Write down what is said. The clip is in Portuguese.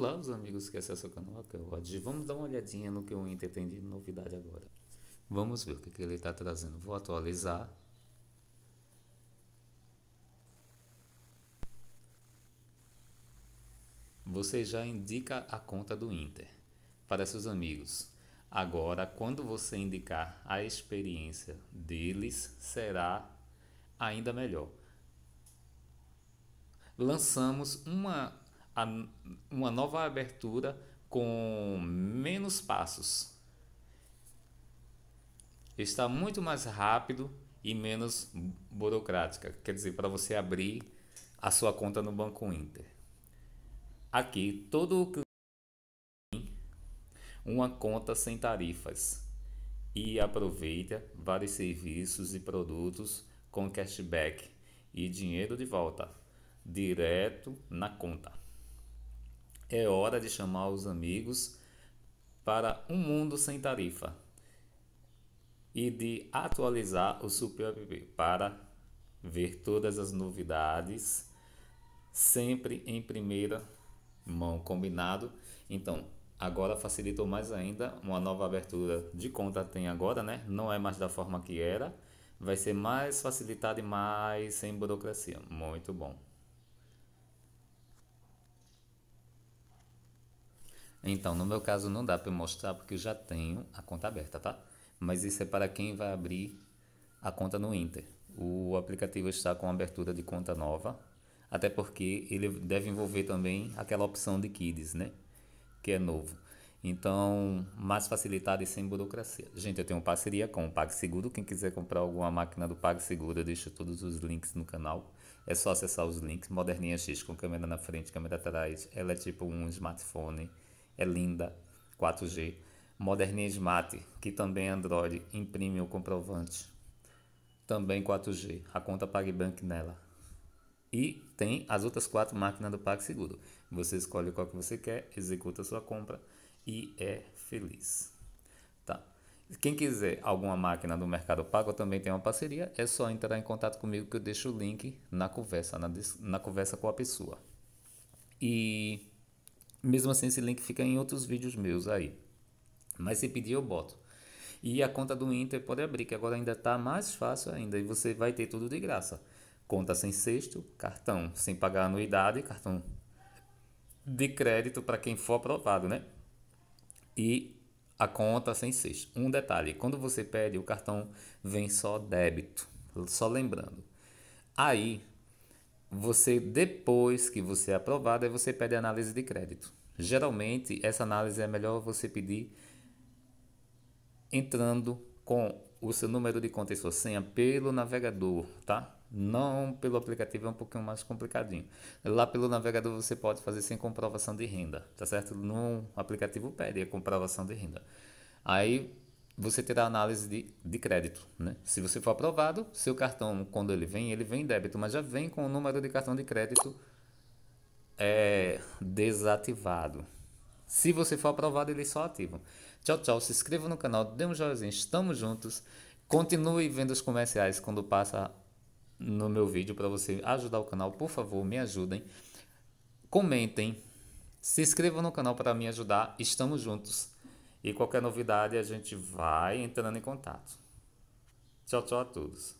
Olá, os amigos que acessam o canal Akelod. Vamos dar uma olhadinha no que o Inter tem de novidade agora. Vamos ver o que, que ele está trazendo. Vou atualizar. Você já indica a conta do Inter para seus amigos. Agora, quando você indicar a experiência deles, será ainda melhor. Lançamos uma a, uma nova abertura com menos passos. Está muito mais rápido e menos burocrática, quer dizer, para você abrir a sua conta no Banco Inter. Aqui, todo uma conta sem tarifas e aproveita vários serviços e produtos com cashback e dinheiro de volta direto na conta. É hora de chamar os amigos para um mundo sem tarifa e de atualizar o Super App para ver todas as novidades sempre em primeira mão, combinado? Então, agora facilitou mais ainda, uma nova abertura de conta tem agora, né? Não é mais da forma que era, vai ser mais facilitado e mais sem burocracia. Muito bom. Então, no meu caso, não dá para mostrar porque eu já tenho a conta aberta, tá? Mas isso é para quem vai abrir a conta no Inter. O aplicativo está com abertura de conta nova, até porque ele deve envolver também aquela opção de Kids, né? Que é novo. Então, mais facilitado e sem burocracia. Gente, eu tenho parceria com o PagSeguro. Quem quiser comprar alguma máquina do PagSeguro, eu deixo todos os links no canal. É só acessar os links. Moderninha X com câmera na frente, câmera atrás. Ela é tipo um smartphone é linda, 4G. Smart, que também é Android, imprime o comprovante. Também 4G, a conta PagBank nela. E tem as outras quatro máquinas do PagSeguro. Você escolhe qual que você quer, executa a sua compra e é feliz. Tá? Quem quiser alguma máquina do Mercado Pago, também tem uma parceria. É só entrar em contato comigo que eu deixo o link na conversa, na, na conversa com a pessoa. E mesmo assim, esse link fica em outros vídeos meus aí. Mas se pedir, eu boto. E a conta do Inter pode abrir, que agora ainda está mais fácil ainda. E você vai ter tudo de graça. Conta sem sexto, cartão sem pagar anuidade, cartão de crédito para quem for aprovado, né? E a conta sem sexto. Um detalhe, quando você pede, o cartão vem só débito. Só lembrando. Aí, você, depois que você é aprovado, aí você pede análise de crédito. Geralmente, essa análise é melhor você pedir entrando com o seu número de conta e sua senha pelo navegador, tá? Não pelo aplicativo, é um pouquinho mais complicadinho. Lá pelo navegador você pode fazer sem comprovação de renda, tá certo? No aplicativo pede a comprovação de renda. Aí você terá análise de, de crédito. Né? Se você for aprovado, seu cartão, quando ele vem, ele vem em débito, mas já vem com o número de cartão de crédito é, desativado. Se você for aprovado, ele é só ativo. Tchau, tchau. Se inscreva no canal, dê um joinha, estamos juntos. Continue vendo os comerciais quando passa no meu vídeo para você ajudar o canal. Por favor, me ajudem. Comentem. Se inscrevam no canal para me ajudar. Estamos juntos. E qualquer novidade a gente vai entrando em contato. Tchau, tchau a todos.